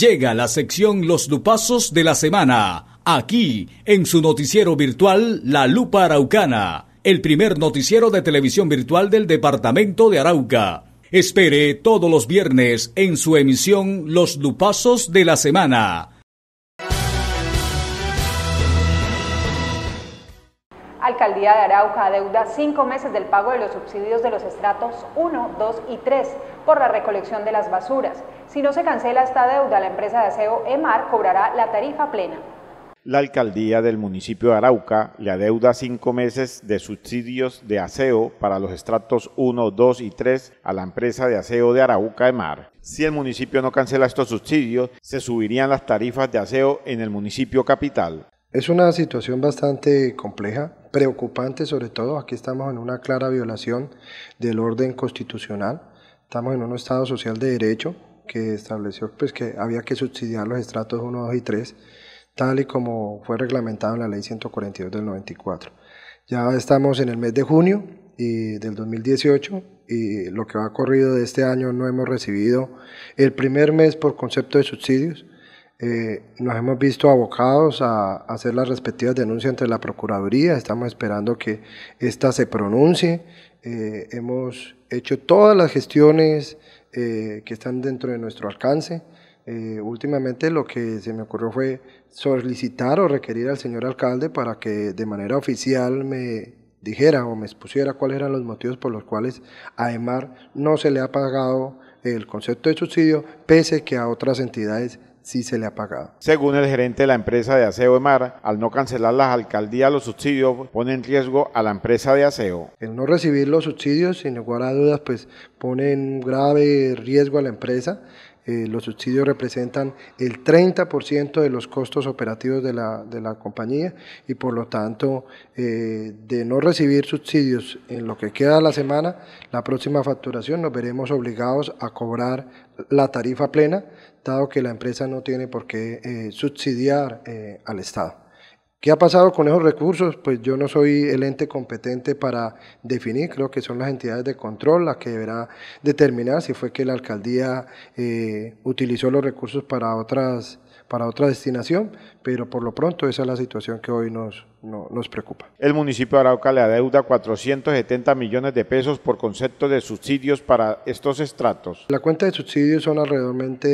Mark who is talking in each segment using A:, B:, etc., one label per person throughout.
A: llega la sección Los Lupazos de la Semana, aquí en su noticiero virtual La Lupa Araucana, el primer noticiero de televisión virtual del departamento de Arauca. Espere todos los viernes en su emisión Los Lupazos de la Semana Alcaldía de Arauca adeuda cinco meses del pago de los subsidios de los estratos 1, 2 y 3 por la recolección de las basuras. Si no se cancela esta deuda, la empresa de aseo EMAR cobrará la tarifa plena.
B: La alcaldía del municipio de Arauca le adeuda cinco meses de subsidios de aseo para los estratos 1, 2 y 3 a la empresa de aseo de Arauca EMAR. Si el municipio no cancela estos subsidios, se subirían las tarifas de aseo en el municipio capital.
A: Es una situación bastante compleja, preocupante sobre todo. Aquí estamos en una clara violación del orden constitucional. Estamos en un Estado social de derecho que estableció pues, que había que subsidiar los estratos 1, 2 y 3, tal y como fue reglamentado en la ley 142 del 94. Ya estamos en el mes de junio y del 2018 y lo que ha corrido de este año no hemos recibido el primer mes por concepto de subsidios eh, nos hemos visto abocados a, hacer las respectivas denuncias ante la Procuraduría, estamos esperando que ésta se pronuncie. Eh, hemos hecho todas las gestiones eh, que están dentro de nuestro alcance. últimamente lo que se me ocurrió fue solicitar o requerir al señor alcalde para que de manera oficial me dijera o me expusiera cuáles eran los motivos por los cuales a EMAR no se le ha pagado el concepto de subsidio, pese que a otras entidades sí se le ha pagado. Según
B: el gerente de la empresa de aseo de Mar, al no cancelar las alcaldías los subsidios, pone en riesgo a la empresa de aseo.
A: El no recibir los subsidios, sin lugar a dudas, pues pone en grave riesgo a la empresa eh, los subsidios representan el 30% de los costos operativos de la, de la, compañía y por lo tanto eh, de no recibir subsidios en lo que queda de la semana, la próxima facturación nos veremos obligados a cobrar la tarifa plena, dado que la empresa no tiene por qué eh, subsidiar al Estado. ¿Qué ha pasado con esos recursos? Pues yo no soy el ente competente para definir, creo que son las entidades de control las que deberá determinar si fue que la alcaldía eh, utilizó los recursos para otras para otra destinación, pero por lo pronto esa es la situación que hoy nos, nos preocupa.
B: El municipio de Arauca le adeuda 470 millones de pesos por concepto de subsidios para estos estratos.
A: La cuenta de subsidios son alrededormente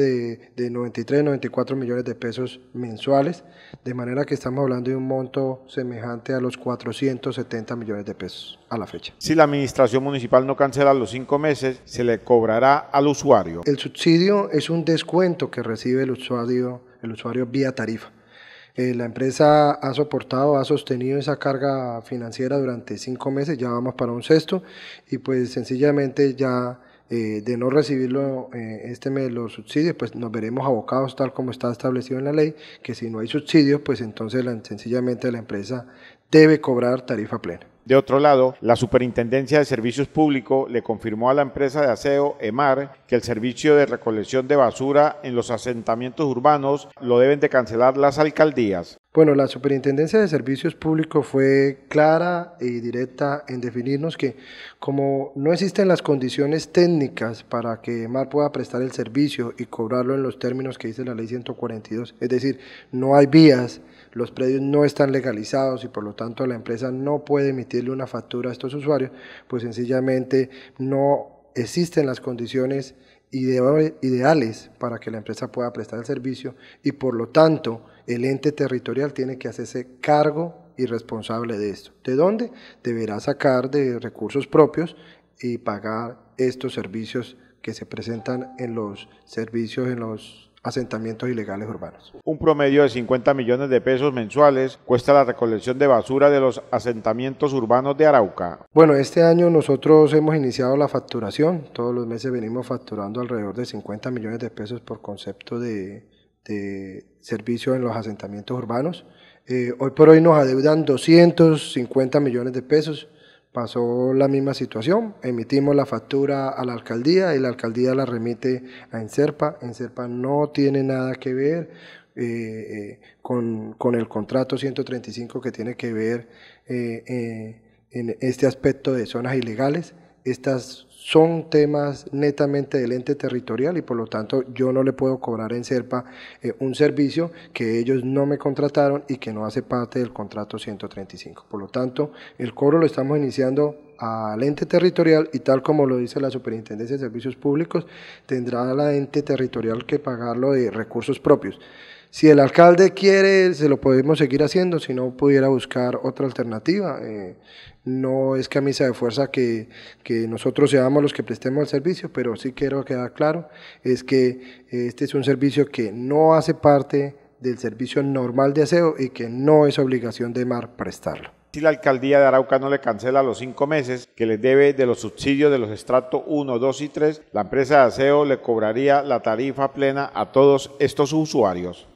A: de 93, 94 millones de pesos mensuales, de manera que estamos hablando de un monto semejante a los 470 millones de pesos
B: a la fecha. Si la administración municipal no cancela los cinco meses, se le cobrará al usuario. El
A: subsidio es un descuento que recibe el usuario el usuario vía tarifa. Eh, la empresa ha soportado, ha sostenido esa carga financiera durante cinco meses, ya vamos para un sexto, y pues sencillamente ya eh, de no recibirlo eh, este mes los subsidios, pues nos veremos abocados tal como está establecido en la ley, que si no hay subsidios, pues entonces sencillamente la empresa debe cobrar tarifa plena.
B: De otro lado, la Superintendencia de Servicios Públicos le confirmó a la empresa de aseo EMAR que el servicio de recolección de basura en los asentamientos urbanos lo deben de cancelar las alcaldías.
A: Bueno, la Superintendencia de Servicios Públicos fue clara y directa en definirnos que como no existen las condiciones técnicas para que MAR pueda prestar el servicio y cobrarlo en los términos que dice la ley 142, es decir, no hay vías, los predios no están legalizados y por lo tanto la empresa no puede emitirle una factura a estos usuarios, pues sencillamente no existen las condiciones ideales para que la empresa pueda prestar el servicio y por lo tanto el ente territorial tiene que hacerse cargo y responsable de esto. ¿De dónde? Deberá sacar de recursos propios y pagar estos servicios que se presentan en los servicios, en los asentamientos ilegales urbanos.
B: Un promedio de 50 millones de pesos mensuales cuesta la recolección de basura de los asentamientos urbanos de Arauca.
A: Bueno, este año nosotros hemos iniciado la facturación, todos los meses venimos facturando alrededor de 50 millones de pesos por concepto de, de servicio en los asentamientos urbanos. Eh, hoy por hoy nos adeudan 250 millones de pesos pasó la misma situación, emitimos la factura a la alcaldía y la alcaldía la remite a Encerpa, Encerpa no tiene nada que ver eh, eh, con, el contrato 135 que tiene que ver eh, en este aspecto de zonas ilegales, estas son temas netamente del ente territorial y por lo tanto yo no le puedo cobrar en SERPA eh, un servicio que ellos no me contrataron y que no hace parte del contrato 135. Por lo tanto, el cobro lo estamos iniciando al ente territorial y tal como lo dice la Superintendencia de Servicios Públicos, tendrá la ente territorial que pagarlo de recursos propios. Si el alcalde quiere, se lo podemos seguir haciendo, si no pudiera buscar otra alternativa. Eh, no es camisa de fuerza que, nosotros seamos los que prestemos el servicio, pero sí quiero quedar claro, es que este es un servicio que no hace parte del servicio normal de aseo y que no es obligación de MAR prestarlo.
B: Si la alcaldía de Arauca no le cancela los cinco meses que le debe de los subsidios de los estratos 1, 2 y 3, la empresa de aseo le cobraría la tarifa plena a todos estos usuarios.